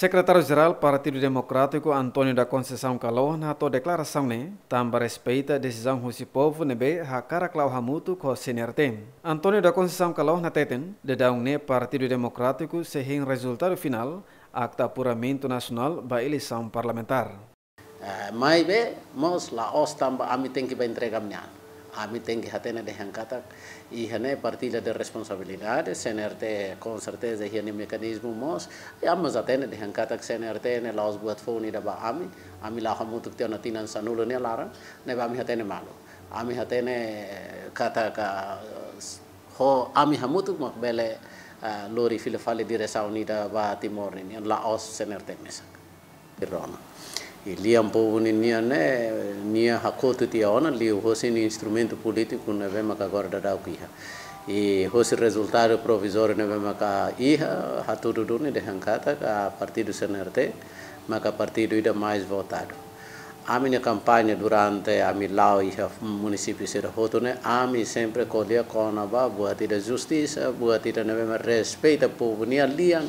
Sekretaris Jeral Partido Antonio Antonio da Conceição Calon ato declaração ne tamba respeita a husi povo nebe ha klau hamutu ko tem. Antonio da Conceição Calon ateten, de daung ne Partido Democrático sehing resultado final akta puramento nasional ba eleição parlamentar. Uh, mos la os tamba ami tem que tengo que tener de hankatak y hane partida de responsabilidades, CNRT con certeza el mecanismo mos, y amas atene de tener CNRT ne laos buat de da ba ami, ami la hamutuk te onatinan sanulo ni lara, ne ba a hatene malo. Ami hatene kata que ho ami más makbele eh, lori filefale di resaunida ba timor ni laos CNRT mesa Irona. E liampo nia né nia hakotu tia ona liu hosi ni instrumento político na vema agora gorda dau kiha. E hosi resultado provisório na vema ka iha hatudu duni de hankata ka partido senerte, partir partido ida mais votado. ne kampanye durante iha munisipi municipi hotune ami sempre kolia kona ba buat tidak justicia, buat tidak nebema respeita apu bunia lian,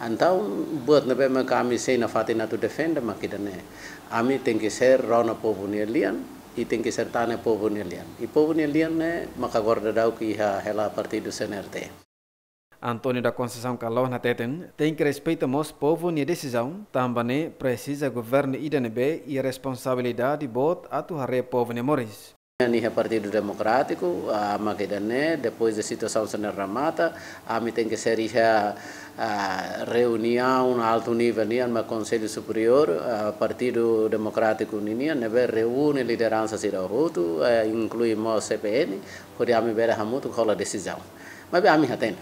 antau buat nebema kami sei na fatina tu defenda makidane. Ami tengki ser rona po bunia lian, i tengki ser tane po bunia lian. I po bunia lian ne maka gorda dau ki iha hela partidu senerte. Antônio da Conceição Calou na Teten tem que respeitar o povo na decisão, também precisa governo IDNB e responsabilidade bot atuar o povo na Moris. Ini é Partido Democrático, a Makedane, depois da situação na Ramata, a mim tem que ser a reunião a alto nível, no Conselho Superior, o Partido Democrático União, né, reúne liderança Cira Ruto, eh, inclui o CPN, por a mim ver a muito qual a decisão. Mas a mim atende.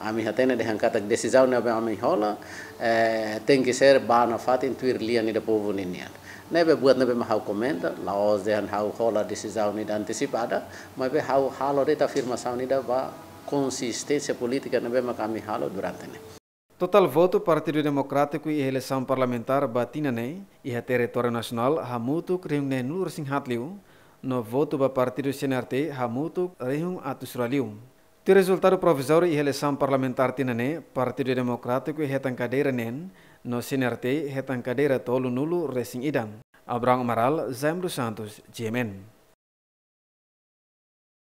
ami hatene de hankatak desizau na ami hola eh, tenki ser na fatin tuir lia ni de povo ni ne be buat be mahau komenta laos de han hau hola desizau ni de anticipada ma be hau halo de ta firma sau ni da ba politika ne be ma kami halo durante ne Total voto Partido Democrático e eleição parlamentar batina ne e a território nacional hamutu krimne nur hatliu no voto ba Partido CNRT hamutu rehung atusralium. Di resultado provisório e eleição parlamentar tinane, Partido Democrático e retan cadeira nen, no sinerte retan cadeira tolo nulo recém Idan, Abraham Amaral, Zaim dos Santos, GMN.